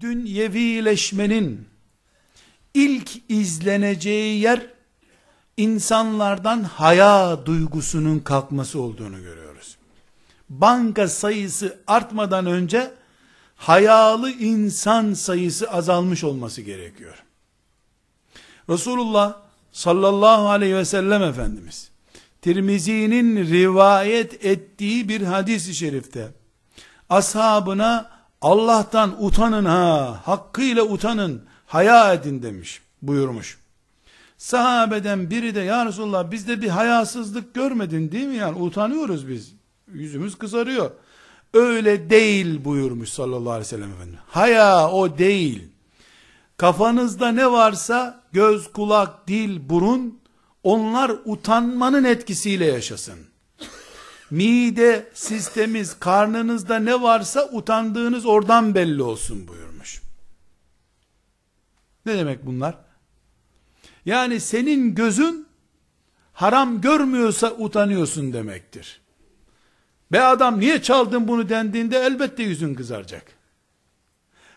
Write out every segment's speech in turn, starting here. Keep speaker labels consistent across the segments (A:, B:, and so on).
A: dünyevileşmenin ilk izleneceği yer insanlardan haya duygusunun kalkması olduğunu görüyoruz. Banka sayısı artmadan önce hayalı insan sayısı azalmış olması gerekiyor. Resulullah sallallahu aleyhi ve sellem Efendimiz Tirmizi'nin rivayet ettiği bir hadis-i şerifte ashabına Allah'tan utanın ha, hakkıyla utanın, haya edin demiş, buyurmuş. Sahabeden biri de ya Resulallah bizde bir hayasızlık görmedin değil mi yani utanıyoruz biz. Yüzümüz kızarıyor. Öyle değil buyurmuş sallallahu aleyhi ve sellem efendim. Haya o değil. Kafanızda ne varsa göz, kulak, dil, burun onlar utanmanın etkisiyle yaşasın mide sisteminiz, karnınızda ne varsa utandığınız oradan belli olsun buyurmuş. Ne demek bunlar? Yani senin gözün haram görmüyorsa utanıyorsun demektir. Be adam niye çaldın bunu dendiğinde elbette yüzün kızaracak.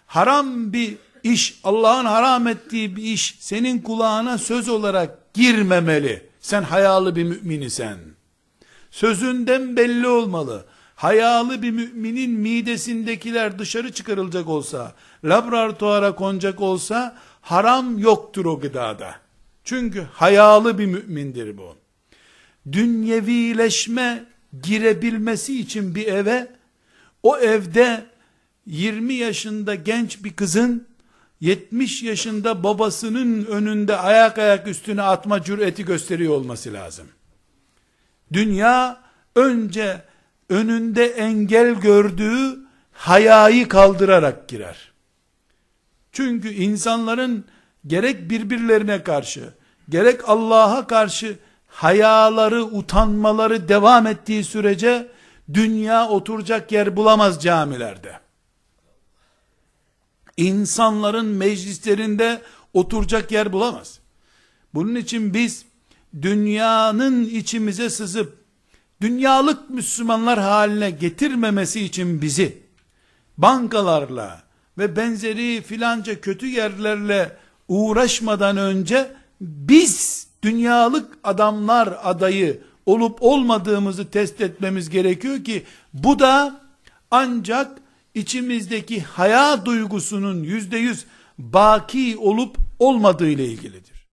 A: Haram bir iş, Allah'ın haram ettiği bir iş senin kulağına söz olarak girmemeli. Sen hayalı bir mümin isen. Sözünden belli olmalı. Hayalı bir müminin midesindekiler dışarı çıkarılacak olsa, laboratuvara konacak olsa, haram yoktur o gıdada. Çünkü hayalı bir mümindir bu. Dünyevileşme girebilmesi için bir eve, o evde 20 yaşında genç bir kızın 70 yaşında babasının önünde ayak ayak üstüne atma cüreti gösteriyor olması lazım. Dünya önce önünde engel gördüğü hayayı kaldırarak girer. Çünkü insanların gerek birbirlerine karşı, gerek Allah'a karşı hayaları, utanmaları devam ettiği sürece dünya oturacak yer bulamaz camilerde. İnsanların meclislerinde oturacak yer bulamaz. Bunun için biz dünyanın içimize sızıp dünyalık Müslümanlar haline getirmemesi için bizi bankalarla ve benzeri filanca kötü yerlerle uğraşmadan önce biz dünyalık adamlar adayı olup olmadığımızı test etmemiz gerekiyor ki bu da ancak içimizdeki haya duygusunun yüzde yüz baki olup olmadığı ile ilgilidir.